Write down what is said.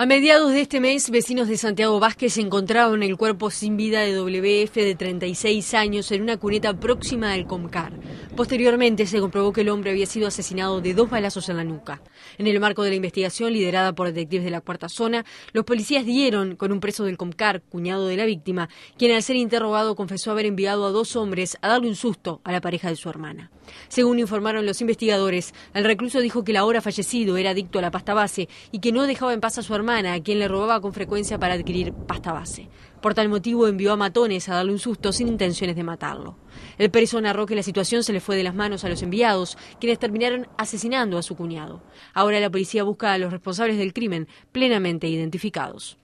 A mediados de este mes, vecinos de Santiago Vázquez encontraron el cuerpo sin vida de WF de 36 años en una cuneta próxima al Comcar. Posteriormente se comprobó que el hombre había sido asesinado de dos balazos en la nuca. En el marco de la investigación liderada por detectives de la Cuarta Zona, los policías dieron con un preso del Comcar, cuñado de la víctima, quien al ser interrogado confesó haber enviado a dos hombres a darle un susto a la pareja de su hermana. Según informaron los investigadores, el recluso dijo que la hora fallecido era adicto a la pasta base y que no dejaba en paz a su hermana a quien le robaba con frecuencia para adquirir pasta base. Por tal motivo envió a matones a darle un susto sin intenciones de matarlo. El preso narró que la situación se le fue de las manos a los enviados, quienes terminaron asesinando a su cuñado. Ahora la policía busca a los responsables del crimen plenamente identificados.